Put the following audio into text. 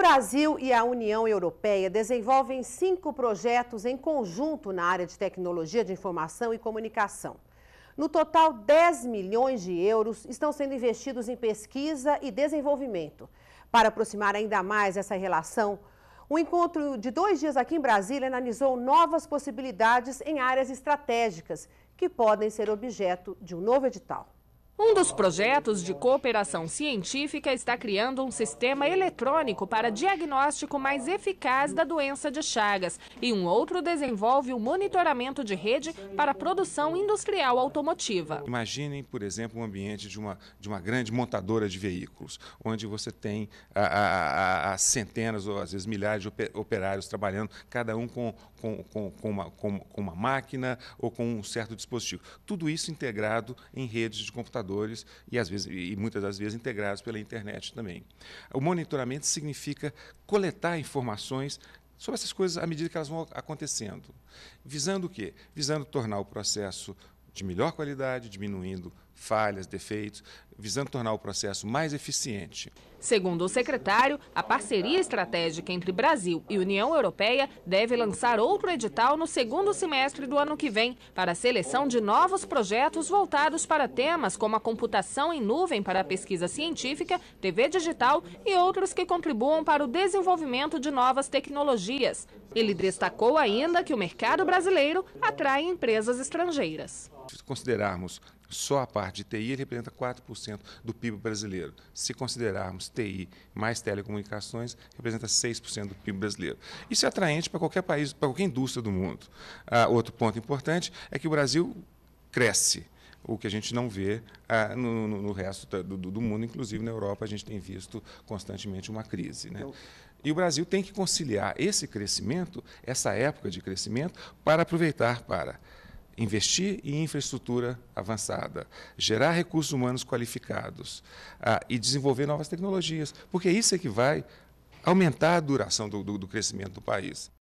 Brasil e a União Europeia desenvolvem cinco projetos em conjunto na área de tecnologia de informação e comunicação. No total, 10 milhões de euros estão sendo investidos em pesquisa e desenvolvimento. Para aproximar ainda mais essa relação, o um encontro de dois dias aqui em Brasília analisou novas possibilidades em áreas estratégicas que podem ser objeto de um novo edital. Um dos projetos de cooperação científica está criando um sistema eletrônico para diagnóstico mais eficaz da doença de Chagas. E um outro desenvolve o monitoramento de rede para produção industrial automotiva. Imaginem, por exemplo, um ambiente de uma, de uma grande montadora de veículos, onde você tem a, a, a, centenas ou às vezes milhares de operários trabalhando, cada um com, com, com, com uma, com uma máquina ou com um certo dispositivo. Tudo isso integrado em redes de computadores e, às vezes, e muitas das vezes integrados pela internet também. O monitoramento significa coletar informações sobre essas coisas à medida que elas vão acontecendo. Visando o quê? Visando tornar o processo de melhor qualidade, diminuindo falhas, defeitos, visando tornar o processo mais eficiente. Segundo o secretário, a parceria estratégica entre Brasil e União Europeia deve lançar outro edital no segundo semestre do ano que vem para a seleção de novos projetos voltados para temas como a computação em nuvem para a pesquisa científica, TV digital e outros que contribuam para o desenvolvimento de novas tecnologias. Ele destacou ainda que o mercado brasileiro atrai empresas estrangeiras. Se considerarmos só a parte de TI representa 4% do PIB brasileiro. Se considerarmos TI mais telecomunicações, representa 6% do PIB brasileiro. Isso é atraente para qualquer país, para qualquer indústria do mundo. Ah, outro ponto importante é que o Brasil cresce o que a gente não vê ah, no, no, resto do, do, mundo, inclusive na Europa, a gente tem visto constantemente uma crise. Né? E o Brasil tem que conciliar esse crescimento, essa época de crescimento, para aproveitar para investir em infraestrutura avançada, gerar recursos humanos qualificados ah, e desenvolver novas tecnologias, porque isso é que vai aumentar a duração do, do, do crescimento do país.